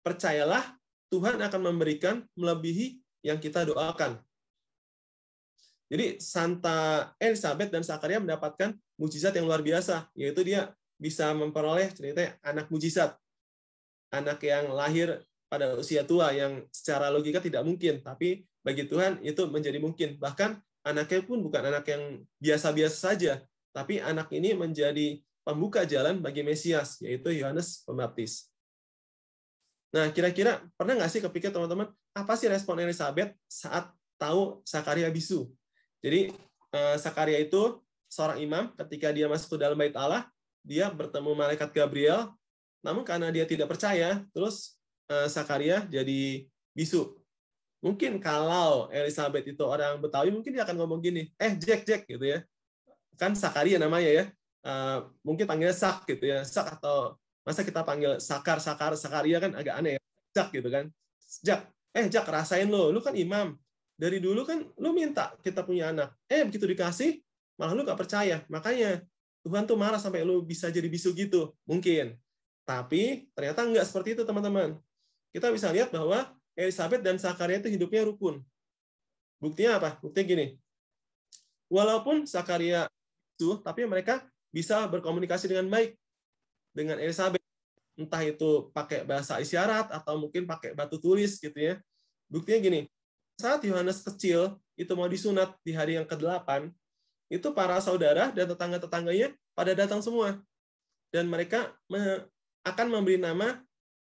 Percayalah, Tuhan akan memberikan melebihi yang kita doakan. Jadi Santa Elizabeth dan Sakaria mendapatkan mujizat yang luar biasa, yaitu dia bisa memperoleh cerita anak mujizat. Anak yang lahir pada usia tua yang secara logika tidak mungkin, tapi bagi Tuhan itu menjadi mungkin. Bahkan anaknya pun bukan anak yang biasa-biasa saja, tapi anak ini menjadi pembuka jalan bagi Mesias, yaitu Yohanes Pembaptis. Nah, kira-kira pernah nggak sih kepikir teman-teman, apa sih respon Elizabeth saat tahu Sakaria bisu? Jadi, Sakaria eh, itu seorang imam, ketika dia masuk ke dalam bait Allah, dia bertemu malaikat Gabriel, namun karena dia tidak percaya, terus Sakaria eh, jadi bisu. Mungkin kalau Elizabeth itu orang Betawi, mungkin dia akan ngomong gini, eh Jack, Jack, gitu ya. Kan Sakaria namanya ya uh, mungkin panggilnya sak gitu ya sak atau masa kita panggil sakar sakar sakaria kan agak aneh ya jak gitu kan jak eh jak rasain lo lu kan imam dari dulu kan lu minta kita punya anak eh begitu dikasih malah lu gak percaya makanya Tuhan tuh marah sampai lu bisa jadi bisu gitu mungkin tapi ternyata nggak seperti itu teman-teman kita bisa lihat bahwa Elizabeth dan Sakaria itu hidupnya rukun buktinya apa buktinya gini walaupun Sakaria itu tapi mereka bisa berkomunikasi dengan baik dengan Elizabeth entah itu pakai bahasa isyarat atau mungkin pakai batu tulis gitu ya buktinya gini saat Yohanes kecil itu mau disunat di hari yang ke-8 itu para saudara dan tetangga-tetangganya pada datang semua dan mereka akan memberi nama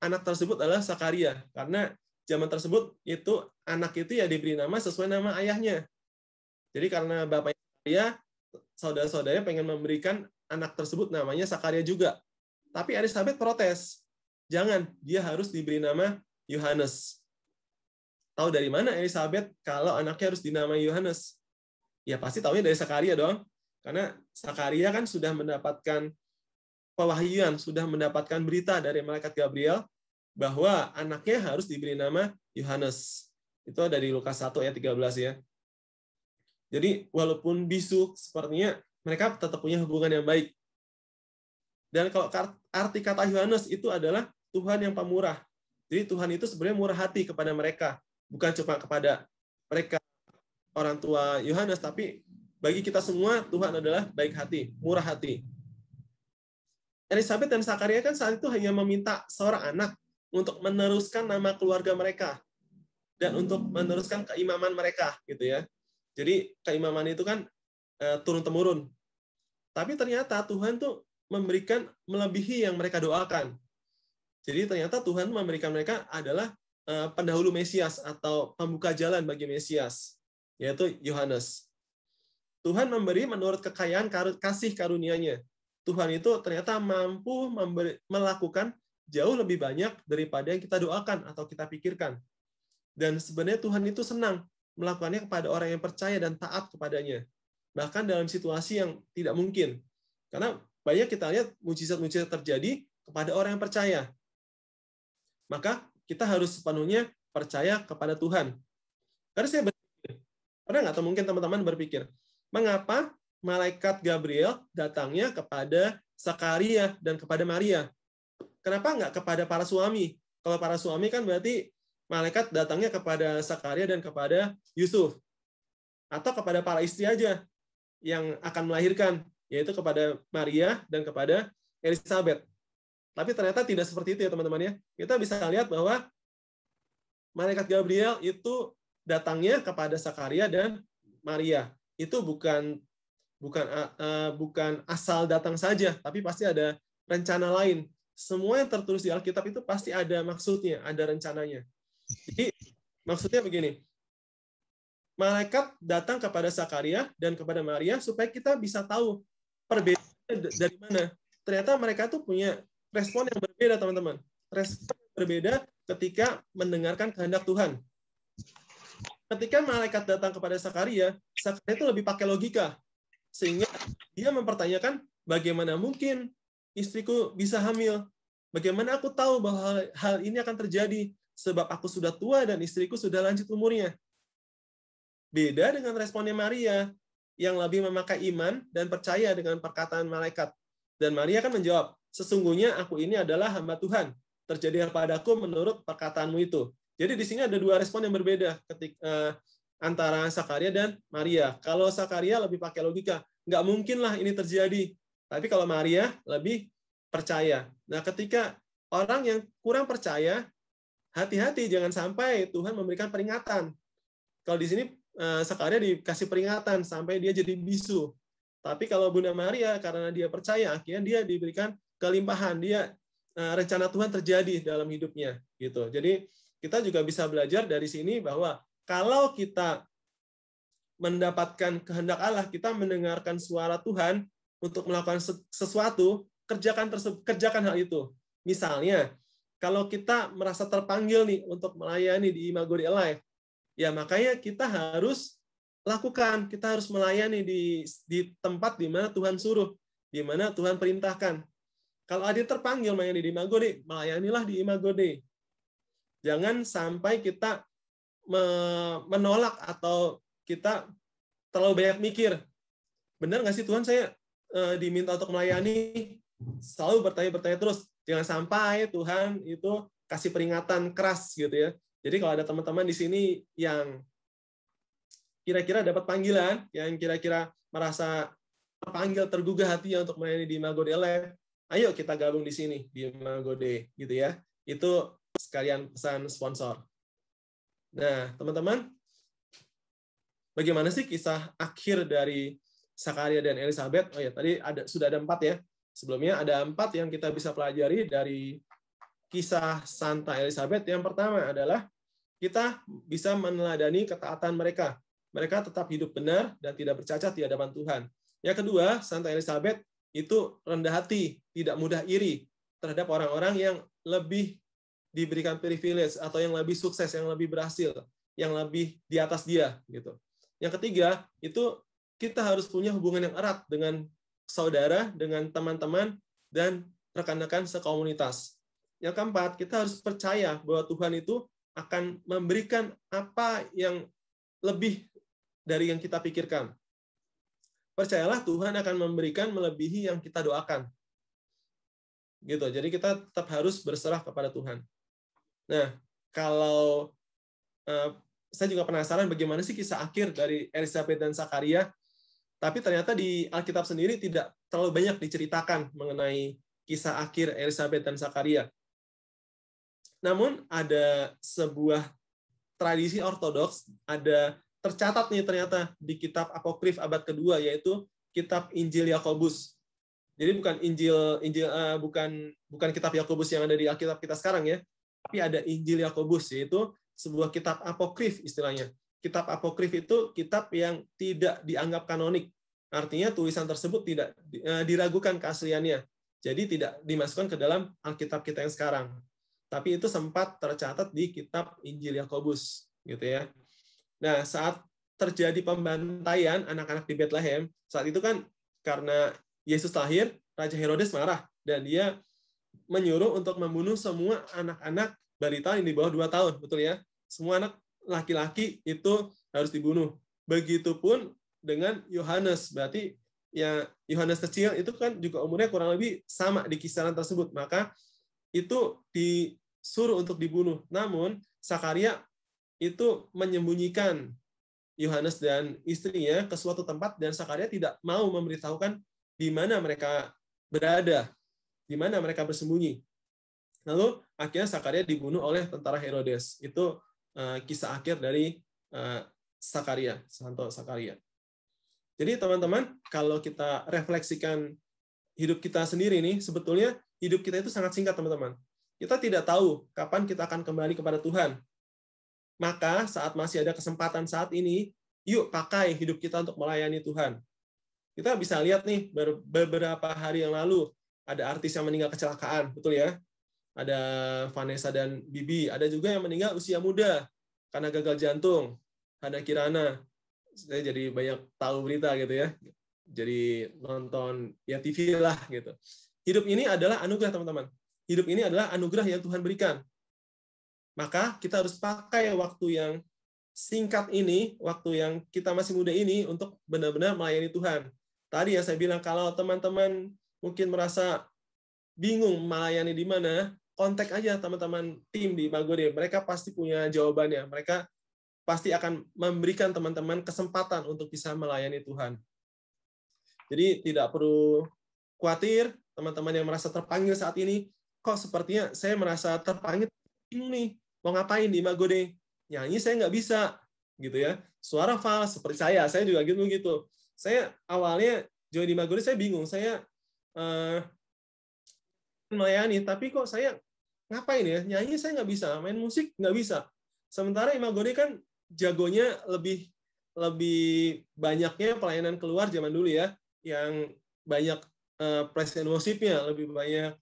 anak tersebut adalah Sakaria karena zaman tersebut itu anak itu ya diberi nama sesuai nama ayahnya. Jadi karena bapaknya Sakaria saudara-saudaranya pengen memberikan anak tersebut namanya Sakaria juga. Tapi Elisabeth protes. Jangan, dia harus diberi nama Yohanes. Tahu dari mana Elisabeth kalau anaknya harus dinamai Yohanes? Ya pasti tahunya dari Sakaria dong. Karena Sakaria kan sudah mendapatkan pewahyuan, sudah mendapatkan berita dari malaikat Gabriel bahwa anaknya harus diberi nama Yohanes. Itu ada di Lukas 1 ayat 13 ya. Jadi walaupun bisu, sepertinya mereka tetap punya hubungan yang baik. Dan kalau arti kata Yohanes itu adalah Tuhan yang pemurah. Jadi Tuhan itu sebenarnya murah hati kepada mereka, bukan cuma kepada mereka orang tua Yohanes, tapi bagi kita semua Tuhan adalah baik hati, murah hati. Elizabeth dan Sakaria kan saat itu hanya meminta seorang anak untuk meneruskan nama keluarga mereka dan untuk meneruskan keimaman mereka gitu ya. Jadi keimaman itu kan e, eh, turun temurun. Tapi ternyata Tuhan tuh memberikan melebihi yang mereka doakan. Jadi ternyata Tuhan memberikan mereka adalah e, pendahulu Mesias atau pembuka jalan bagi Mesias, yaitu Yohanes. Tuhan memberi menurut kekayaan kasih karunia-Nya. Tuhan itu ternyata mampu memberi, melakukan jauh lebih banyak daripada yang kita doakan atau kita pikirkan. Dan sebenarnya Tuhan itu senang melakukannya kepada orang yang percaya dan taat kepadanya. Bahkan dalam situasi yang tidak mungkin. Karena banyak kita lihat mujizat-mujizat terjadi kepada orang yang percaya. Maka kita harus sepenuhnya percaya kepada Tuhan. Karena saya berpikir, pernah atau mungkin teman-teman berpikir, mengapa malaikat Gabriel datangnya kepada Sakaria dan kepada Maria? Kenapa nggak kepada para suami? Kalau para suami kan berarti malaikat datangnya kepada Sakaria dan kepada Yusuf atau kepada para istri aja yang akan melahirkan yaitu kepada Maria dan kepada Elizabeth. Tapi ternyata tidak seperti itu ya teman-teman ya. Kita bisa lihat bahwa malaikat Gabriel itu datangnya kepada Sakaria dan Maria. Itu bukan bukan eh, eh, bukan asal datang saja, tapi pasti ada rencana lain. Semua yang tertulis di Alkitab itu pasti ada maksudnya, ada rencananya. Jadi maksudnya begini, malaikat datang kepada Sakaria dan kepada Maria supaya kita bisa tahu perbedaannya dari mana. Ternyata mereka tuh punya respon yang berbeda, teman-teman. Respon yang berbeda ketika mendengarkan kehendak Tuhan. Ketika malaikat datang kepada Sakaria, Sakaria itu lebih pakai logika. Sehingga dia mempertanyakan, bagaimana mungkin istriku bisa hamil? Bagaimana aku tahu bahwa hal ini akan terjadi? sebab aku sudah tua dan istriku sudah lanjut umurnya. Beda dengan responnya Maria, yang lebih memakai iman dan percaya dengan perkataan malaikat. Dan Maria kan menjawab, sesungguhnya aku ini adalah hamba Tuhan. Terjadi padaku menurut perkataanmu itu. Jadi di sini ada dua respon yang berbeda ketika eh, antara Sakaria dan Maria. Kalau Sakaria lebih pakai logika, nggak mungkin lah ini terjadi. Tapi kalau Maria lebih percaya. Nah, ketika orang yang kurang percaya hati-hati jangan sampai Tuhan memberikan peringatan. Kalau di sini Sakaria eh, dikasih peringatan sampai dia jadi bisu. Tapi kalau Bunda Maria karena dia percaya akhirnya dia diberikan kelimpahan, dia eh, rencana Tuhan terjadi dalam hidupnya gitu. Jadi kita juga bisa belajar dari sini bahwa kalau kita mendapatkan kehendak Allah, kita mendengarkan suara Tuhan untuk melakukan sesuatu, kerjakan tersebut, kerjakan hal itu. Misalnya, kalau kita merasa terpanggil nih untuk melayani di Imago di Alive, ya makanya kita harus lakukan, kita harus melayani di di tempat di mana Tuhan suruh, di mana Tuhan perintahkan. Kalau ada terpanggil melayani di Imago Dei, melayanilah di Imago di. Jangan sampai kita menolak atau kita terlalu banyak mikir. Benar nggak sih Tuhan saya eh, diminta untuk melayani? Selalu bertanya-bertanya terus, jangan sampai Tuhan itu kasih peringatan keras gitu ya. Jadi kalau ada teman-teman di sini yang kira-kira dapat panggilan, yang kira-kira merasa panggil tergugah hatinya untuk melayani di Imago Lab, ayo kita gabung di sini di Imago gitu ya. Itu sekalian pesan sponsor. Nah, teman-teman, bagaimana sih kisah akhir dari Sakaria dan Elizabeth? Oh ya, tadi ada sudah ada empat ya. Sebelumnya ada empat yang kita bisa pelajari dari kisah Santa Elizabeth. Yang pertama adalah kita bisa meneladani ketaatan mereka. Mereka tetap hidup benar dan tidak bercacat di hadapan Tuhan. Yang kedua, Santa Elizabeth itu rendah hati, tidak mudah iri terhadap orang-orang yang lebih diberikan privilege atau yang lebih sukses, yang lebih berhasil, yang lebih di atas dia gitu. Yang ketiga, itu kita harus punya hubungan yang erat dengan saudara, dengan teman-teman, dan rekan-rekan sekomunitas. Yang keempat, kita harus percaya bahwa Tuhan itu akan memberikan apa yang lebih dari yang kita pikirkan. Percayalah Tuhan akan memberikan melebihi yang kita doakan. Gitu. Jadi kita tetap harus berserah kepada Tuhan. Nah, kalau uh, saya juga penasaran bagaimana sih kisah akhir dari Elizabeth dan Sakaria tapi ternyata di Alkitab sendiri tidak terlalu banyak diceritakan mengenai kisah akhir Elizabeth dan Zakaria. Namun ada sebuah tradisi ortodoks, ada tercatat nih ternyata di kitab apokrif abad kedua yaitu kitab Injil Yakobus. Jadi bukan Injil Injil uh, bukan bukan kitab Yakobus yang ada di Alkitab kita sekarang ya, tapi ada Injil Yakobus yaitu sebuah kitab apokrif istilahnya kitab apokrif itu kitab yang tidak dianggap kanonik. Artinya tulisan tersebut tidak eh, diragukan keasliannya. Jadi tidak dimasukkan ke dalam Alkitab kita yang sekarang. Tapi itu sempat tercatat di kitab Injil Yakobus gitu ya. Nah, saat terjadi pembantaian anak-anak di Bethlehem, saat itu kan karena Yesus lahir, Raja Herodes marah dan dia menyuruh untuk membunuh semua anak-anak balita yang di bawah 2 tahun, betul ya? Semua anak laki-laki itu harus dibunuh. Begitupun dengan Yohanes, berarti ya Yohanes kecil itu kan juga umurnya kurang lebih sama di kisaran tersebut. Maka itu disuruh untuk dibunuh. Namun Sakaria itu menyembunyikan Yohanes dan istrinya ke suatu tempat dan Sakaria tidak mau memberitahukan di mana mereka berada, di mana mereka bersembunyi. Lalu akhirnya Sakaria dibunuh oleh tentara Herodes. Itu Eh, kisah akhir dari Sakaria, eh, Santo Sakaria. Jadi teman-teman, kalau kita refleksikan hidup kita sendiri ini sebetulnya hidup kita itu sangat singkat teman-teman. Kita tidak tahu kapan kita akan kembali kepada Tuhan. Maka saat masih ada kesempatan saat ini, yuk pakai hidup kita untuk melayani Tuhan. Kita bisa lihat nih beberapa hari yang lalu ada artis yang meninggal kecelakaan, betul ya? ada Vanessa dan Bibi, ada juga yang meninggal usia muda karena gagal jantung, ada Kirana. Saya jadi banyak tahu berita gitu ya. Jadi nonton ya TV lah gitu. Hidup ini adalah anugerah teman-teman. Hidup ini adalah anugerah yang Tuhan berikan. Maka kita harus pakai waktu yang singkat ini, waktu yang kita masih muda ini untuk benar-benar melayani Tuhan. Tadi ya saya bilang kalau teman-teman mungkin merasa bingung melayani di mana, kontak aja teman-teman tim di Magore. Mereka pasti punya jawabannya. Mereka pasti akan memberikan teman-teman kesempatan untuk bisa melayani Tuhan. Jadi tidak perlu khawatir teman-teman yang merasa terpanggil saat ini, kok sepertinya saya merasa terpanggil ini mau ngapain di Magode? Nyanyi saya nggak bisa, gitu ya. Suara fals seperti saya, saya juga gitu gitu. Saya awalnya join di Magode saya bingung, saya eh, melayani, tapi kok saya ngapain ya? Nyanyi saya nggak bisa, main musik nggak bisa. Sementara Imagori kan jagonya lebih lebih banyaknya pelayanan keluar zaman dulu ya, yang banyak uh, and worship-nya, lebih banyak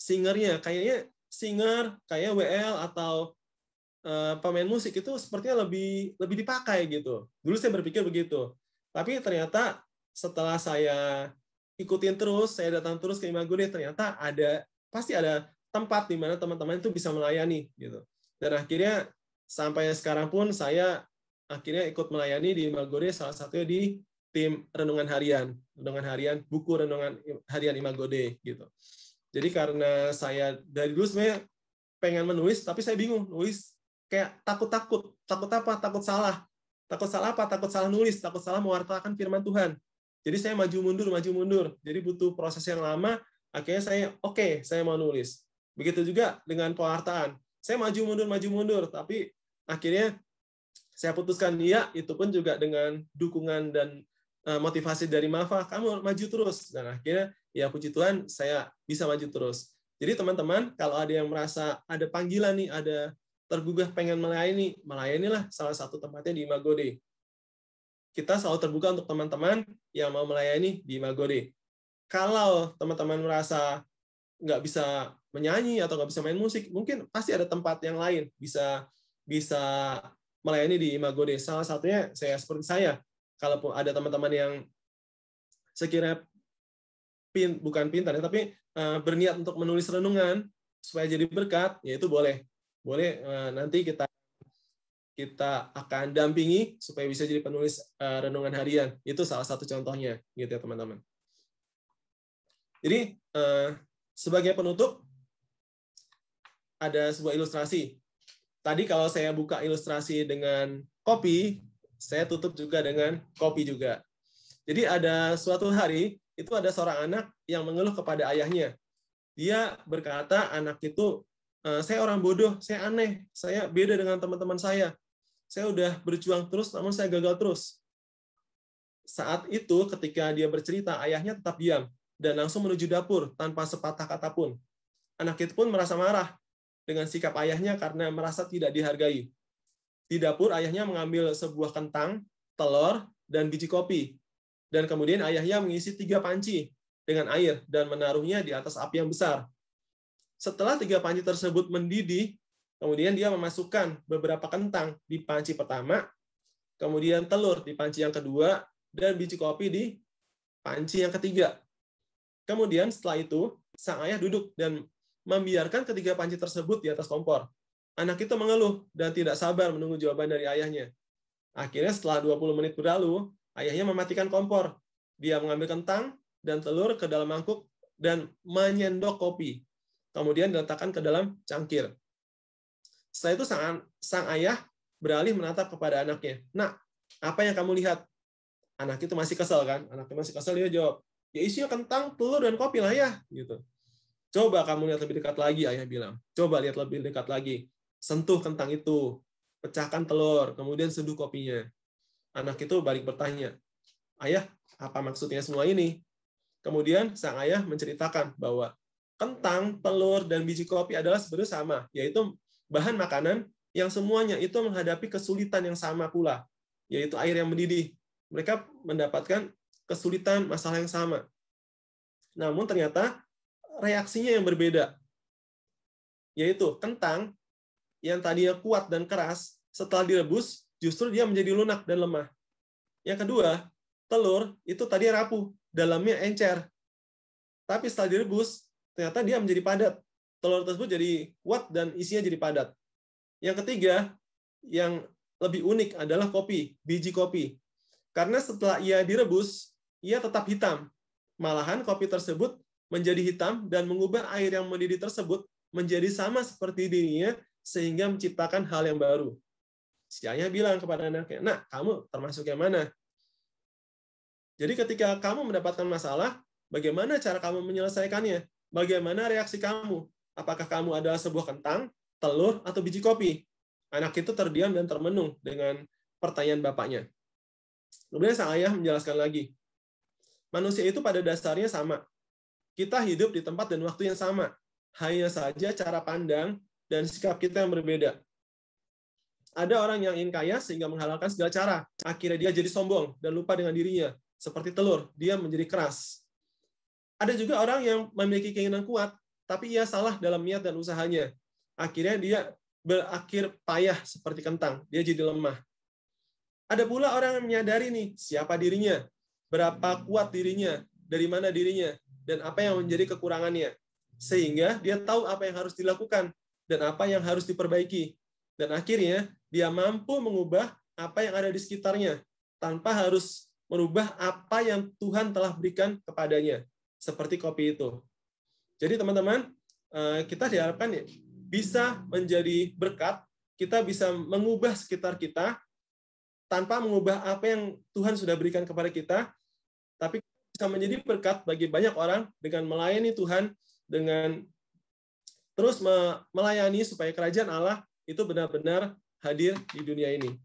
singernya. Kayaknya singer kayak WL atau eh, pemain musik itu sepertinya lebih lebih dipakai gitu. Dulu saya berpikir begitu. Tapi ternyata setelah saya ikutin terus, saya datang terus ke Imaguri, ternyata ada pasti ada tempat di mana teman-teman itu bisa melayani gitu. Dan akhirnya sampai sekarang pun saya akhirnya ikut melayani di Imagode salah satunya di tim renungan harian, renungan harian buku renungan harian Imagode gitu. Jadi karena saya dari dulu sebenarnya pengen menulis tapi saya bingung nulis kayak takut-takut, takut apa? Takut salah. Takut salah apa? Takut salah nulis, takut salah mewartakan firman Tuhan. Jadi saya maju mundur, maju mundur. Jadi butuh proses yang lama Akhirnya saya, oke, okay, saya mau nulis. Begitu juga dengan pewartaan. Saya maju mundur, maju mundur, tapi akhirnya saya putuskan iya, itu pun juga dengan dukungan dan eh, motivasi dari Mafa, kamu maju terus. Dan akhirnya ya puji Tuhan saya bisa maju terus. Jadi teman-teman, kalau ada yang merasa ada panggilan nih, ada tergugah pengen melayani, melayanilah salah satu tempatnya di Imagode. Kita selalu terbuka untuk teman-teman yang mau melayani di Imagode kalau teman-teman merasa nggak bisa menyanyi atau nggak bisa main musik, mungkin pasti ada tempat yang lain bisa bisa melayani di Imago Desa. Salah satunya saya seperti saya. Kalaupun ada teman-teman yang sekiranya pin bukan pintar ya, tapi uh, berniat untuk menulis renungan supaya jadi berkat, ya itu boleh. Boleh uh, nanti kita kita akan dampingi supaya bisa jadi penulis uh, renungan harian. Itu salah satu contohnya gitu ya teman-teman. Jadi eh, sebagai penutup ada sebuah ilustrasi. Tadi kalau saya buka ilustrasi dengan kopi, saya tutup juga dengan kopi juga. Jadi ada suatu hari itu ada seorang anak yang mengeluh kepada ayahnya. Dia berkata anak itu eh, saya orang bodoh, saya aneh, saya beda dengan teman-teman saya. Saya udah berjuang terus namun saya gagal terus. Saat itu ketika dia bercerita ayahnya tetap diam dan langsung menuju dapur tanpa sepatah kata pun. Anak itu pun merasa marah dengan sikap ayahnya karena merasa tidak dihargai. Di dapur, ayahnya mengambil sebuah kentang, telur, dan biji kopi. Dan kemudian ayahnya mengisi tiga panci dengan air dan menaruhnya di atas api yang besar. Setelah tiga panci tersebut mendidih, kemudian dia memasukkan beberapa kentang di panci pertama, kemudian telur di panci yang kedua, dan biji kopi di panci yang ketiga. Kemudian setelah itu, sang ayah duduk dan membiarkan ketiga panci tersebut di atas kompor. Anak itu mengeluh dan tidak sabar menunggu jawaban dari ayahnya. Akhirnya setelah 20 menit berlalu, ayahnya mematikan kompor. Dia mengambil kentang dan telur ke dalam mangkuk dan menyendok kopi. Kemudian diletakkan ke dalam cangkir. Setelah itu sang, sang ayah beralih menatap kepada anaknya. Nak, apa yang kamu lihat? Anak itu masih kesel kan? Anak itu masih kesel, dia jawab, ya isinya kentang, telur, dan kopi lah ya. Gitu. Coba kamu lihat lebih dekat lagi, ayah bilang. Coba lihat lebih dekat lagi. Sentuh kentang itu, pecahkan telur, kemudian seduh kopinya. Anak itu balik bertanya, ayah, apa maksudnya semua ini? Kemudian sang ayah menceritakan bahwa kentang, telur, dan biji kopi adalah sebenarnya sama, yaitu bahan makanan yang semuanya itu menghadapi kesulitan yang sama pula, yaitu air yang mendidih. Mereka mendapatkan kesulitan masalah yang sama. Namun ternyata reaksinya yang berbeda. Yaitu kentang yang tadinya kuat dan keras, setelah direbus justru dia menjadi lunak dan lemah. Yang kedua, telur itu tadi rapuh, dalamnya encer. Tapi setelah direbus, ternyata dia menjadi padat. Telur tersebut jadi kuat dan isinya jadi padat. Yang ketiga, yang lebih unik adalah kopi, biji kopi. Karena setelah ia direbus, ia tetap hitam. Malahan kopi tersebut menjadi hitam dan mengubah air yang mendidih tersebut menjadi sama seperti dirinya sehingga menciptakan hal yang baru. Si ayah bilang kepada anaknya, nah kamu termasuk yang mana? Jadi ketika kamu mendapatkan masalah, bagaimana cara kamu menyelesaikannya? Bagaimana reaksi kamu? Apakah kamu adalah sebuah kentang, telur, atau biji kopi? Anak itu terdiam dan termenung dengan pertanyaan bapaknya. Kemudian sang ayah menjelaskan lagi. Manusia itu pada dasarnya sama. Kita hidup di tempat dan waktu yang sama. Hanya saja cara pandang dan sikap kita yang berbeda. Ada orang yang ingin kaya sehingga menghalalkan segala cara. Akhirnya dia jadi sombong dan lupa dengan dirinya. Seperti telur, dia menjadi keras. Ada juga orang yang memiliki keinginan kuat, tapi ia salah dalam niat dan usahanya. Akhirnya dia berakhir payah seperti kentang. Dia jadi lemah. Ada pula orang yang menyadari nih siapa dirinya, berapa kuat dirinya, dari mana dirinya, dan apa yang menjadi kekurangannya. Sehingga dia tahu apa yang harus dilakukan dan apa yang harus diperbaiki. Dan akhirnya dia mampu mengubah apa yang ada di sekitarnya tanpa harus merubah apa yang Tuhan telah berikan kepadanya. Seperti kopi itu. Jadi teman-teman, eh, kita diharapkan ya, bisa menjadi berkat, kita bisa mengubah sekitar kita tanpa mengubah apa yang Tuhan sudah berikan kepada kita, tapi bisa menjadi berkat bagi banyak orang dengan melayani Tuhan dengan terus melayani supaya kerajaan Allah itu benar-benar hadir di dunia ini.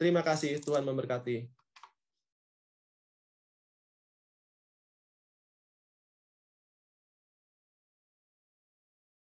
Terima kasih Tuhan memberkati.